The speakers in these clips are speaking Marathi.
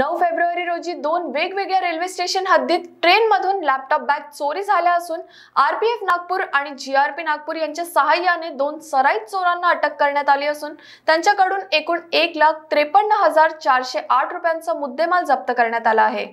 नऊ फेब्रुवारी रोजी दोन वेगवेगळ्या रेल्वे स्टेशन हद्दीत ट्रेनमधून लॅपटॉप बॅग चोरी झाल्या असून आरपीएफ नागपूर आणि जीआरपी नागपूर यांच्या सहाय्याने दोन सराईत चोरांना अटक करण्यात आली असून त्यांच्याकडून एकूण एक लाख त्रेपन्न हजार चारशे आठ रुपयांचा मुद्देमाल जप्त करण्यात आला आहे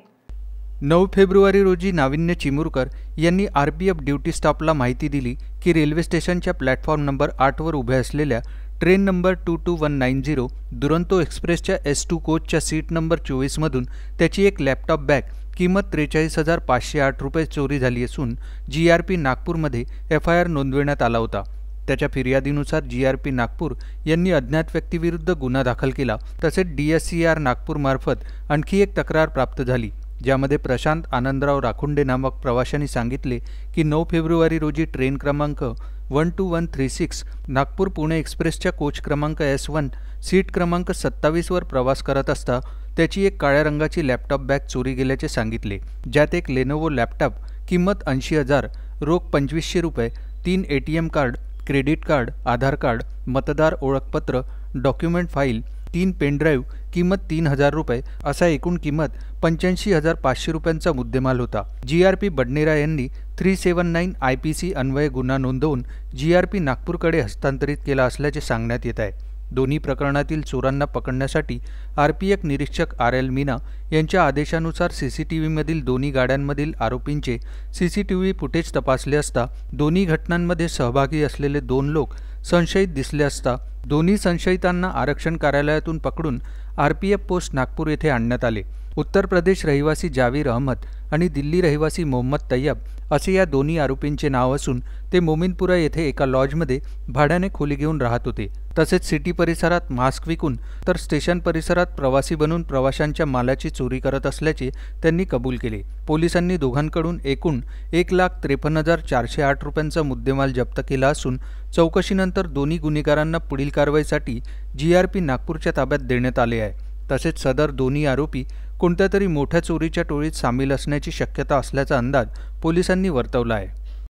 नऊ फेब्रुवारी रोजी नाविन्य चिमुरकर यांनी आरपीएफ पी ड्युटी स्टाफला माहिती दिली की रेल्वे स्टेशनच्या प्लॅटफॉर्म नंबर आठवर उभ्या असलेल्या train number two two one nine zero Duronto एक्सप्रेसच्या एस टू कोचच्या सीट नंबर चोवीसमधून त्याची एक लॅपटॉप बॅग किंमत त्रेचाळीस हजार पाचशे आठ रुपये चोरी झाली असून जी आर पी नागपूरमध्ये एफ आय आर नोंदविण्यात आला होता त्याच्या फिर्यादीनुसार जी आर पी नागपूर यांनी अज्ञात व्यक्तीविरुद्ध गुन्हा दाखल केला तसेच डी एस सी आर नागपूरमार्फत आणखी एक तक्रार प्राप्त झाली ज्यामध्ये प्रशांत आनंदराव राखुंडे नामक प्रवाशांनी सांगितले की नऊ फेब्रुवारी रोजी ट्रेन क्रमांक one two one three six Nagpur Pune एक्सप्रेसच्या कोच क्रमांक एस वन सीट क्रमांक सत्तावीसवर प्रवास करत असता त्याची एक काळ्या रंगाची लॅपटॉप बॅग चोरी गेल्याचे सांगितले ज्यात एक लेनोवो लॅपटॉप किंमत ऐंशी हजार रोख पंचवीसशे रुपये तीन A T M card credit card Aadhaar card मतदार ओळखपत्र डॉक्युमेंट फाईल तीन पेनड्राईव्ह किंमत तीन हजार रुपये असा एकूण किंमत पंच्याऐंशी हजार पाचशे रुपयांचा मुद्देमाल होता जी आर पी बडनेरा यांनी three seven nine I P C अन्वये गुन्हा नोंदवून जी आर पी नागपूरकडे हस्तांतरित केला असल्याचे सांगण्यात येत आहे दोन्ही प्रकरणातील चोरांना पकडण्यासाठी आरपीएफ निरीक्षक आर एल मीना यांच्या आदेशानुसार सी सी टी व्हीमधील दोन्ही गाड्यांमधील आरोपींचे C C T V footage तपासले असता दोन्ही घटनांमध्ये सहभागी असलेले दोन लोक संशयित दिसले असता दोन्ही संशयितांना आरक्षण कार्यालयातून पकडून R P F post Nagpur येथे आणण्यात आले उत्तर प्रदेश रहिवासी जावीर अहमद आणि दिल्ली रहिवासी मोहम्मद तैयब असे या दोन्ही आरोपींचे नाव असून ते मोमिनपुरा येथे एका लॉजमध्ये भाड्याने खोली घेऊन राहत होते तसेच सिटी परिसरात मास्क विकून तर स्टेशन परिसरात प्रवासी बनून प्रवाशांच्या मालाची चोरी करत असल्याचे त्यांनी कबूल केले पोलिसांनी दोघांकडून एकूण एक लाख त्रेपन्न हजार चारशे आठ रुपयांचा मुद्देमाल जप्त केला असून चौकशीनंतर दोन्ही गुन्हेगारांना पुढील कारवाईसाठी जी आर पी नागपूरच्या ताब्यात देण्यात आले आहे तसेच सदर दोन्ही आरोपी कोणत्या तरी मोठ्या चोरीच्या टोळीत सामील असण्याची शक्यता असल्याचा अंदाज पोलिसांनी वर्तवला आहे